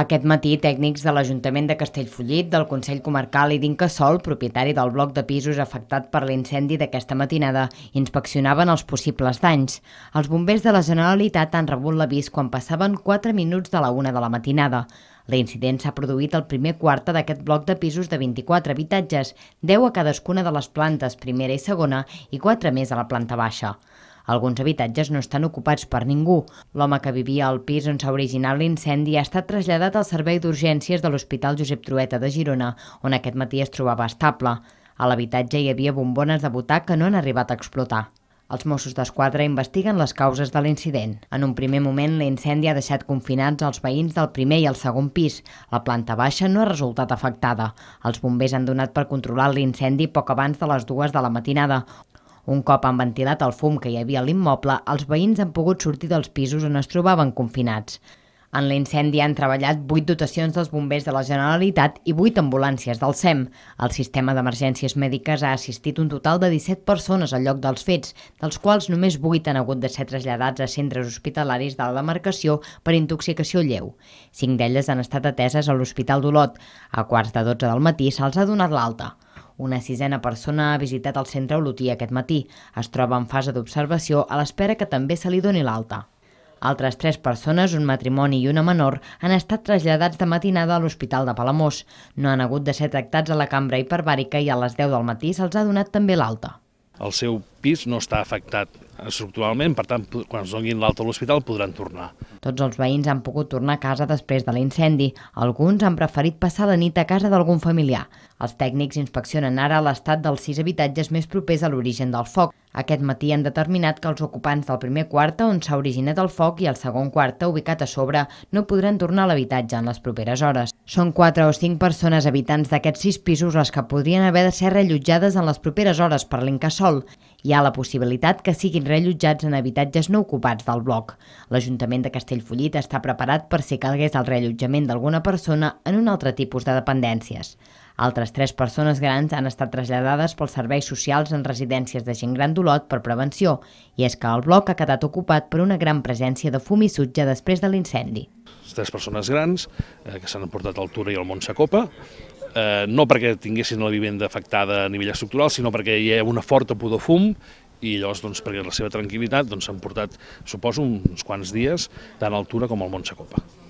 Aquest matí, tècnics de l'Ajuntament de Castellfollit, del Consell Comarcal i d'Incasol, propietari del bloc de pisos afectat per l'incendi d'aquesta matinada, inspeccionaven els possibles danys. Els bombers de la Generalitat han rebut l'avís quan passaven 4 minuts de la 1 de la matinada. L'incident s'ha produït al primer quarta d'aquest bloc de pisos de 24 habitatges, 10 a cadascuna de les plantes primera i segona i 4 més a la planta baixa. Alguns habitatges no estan ocupats per ningú. L'home que vivia al pis on s'ha originat l'incendi ha estat traslladat al servei d'urgències de l'Hospital Josep Trueta de Girona, on aquest matí es trobava estable. A l'habitatge hi havia bombones de butà que no han arribat a explotar. Els Mossos d'Esquadra investiguen les causes de l'incident. En un primer moment, l'incendi ha deixat confinats els veïns del primer i el segon pis. La planta baixa no ha resultat afectada. Els bombers han donat per controlar l'incendi poc abans de les dues de la matinada. Un cop han ventilat el fum que hi havia a l'immoble, els veïns han pogut sortir dels pisos on es trobaven confinats. En l'incendi han treballat 8 dotacions dels bombers de la Generalitat i 8 ambulàncies del SEM. El sistema d'emergències mèdiques ha assistit un total de 17 persones al lloc dels fets, dels quals només 8 han hagut de ser traslladats a centres hospitalaris de la demarcació per intoxicació lleu. 5 d'elles han estat ateses a l'Hospital d'Olot. A quarts de 12 del matí se'ls ha donat l'alta. Una sisena persona ha visitat el centre Olotí aquest matí. Es troba en fase d'observació a l'espera que també se li doni l'alta. Altres tres persones, un matrimoni i una menor, han estat traslladats de matinada a l'Hospital de Palamós. No han hagut de ser tractats a la cambra hiperbàrica i a les 10 del matí se'ls ha donat també l'alta. El seu pis no està afectat estructuralment, per tant, quan es donin l'alta a l'hospital podran tornar. Tots els veïns han pogut tornar a casa després de l'incendi. Alguns han preferit passar la nit a casa d'algun familiar. Els tècnics inspeccionen ara l'estat dels sis habitatges més propers a l'origen del foc. Aquest matí han determinat que els ocupants del primer quarta on s'ha originat el foc i el segon quarta ubicat a sobre no podran tornar a l'habitatge en les properes hores. Són quatre o cinc persones habitants d'aquests sis pisos les que podrien haver de ser reallotjades en les properes hores per l'incassol. Hi ha la possibilitat que siguin rellotjats en habitatges no ocupats del bloc. L'Ajuntament de Castellfollit està preparat per si calgués el rellotjament d'alguna persona en un altre tipus de dependències. Altres tres persones grans han estat traslladades pels serveis socials en residències de gent gran d'Olot per prevenció, i és que el bloc ha quedat ocupat per una gran presència de fum i sutja després de l'incendi. Tres persones grans eh, que s'han emportat al Tura i al Montsecopa, eh, no perquè tinguessin la vivenda afectada a nivell estructural, sinó perquè hi ha una forta pudor fum i llavors, doncs, perquè la seva tranquil·litat, doncs, s'han portat, suposo, uns quants dies, tant a altura com al Montsecopa. Copa.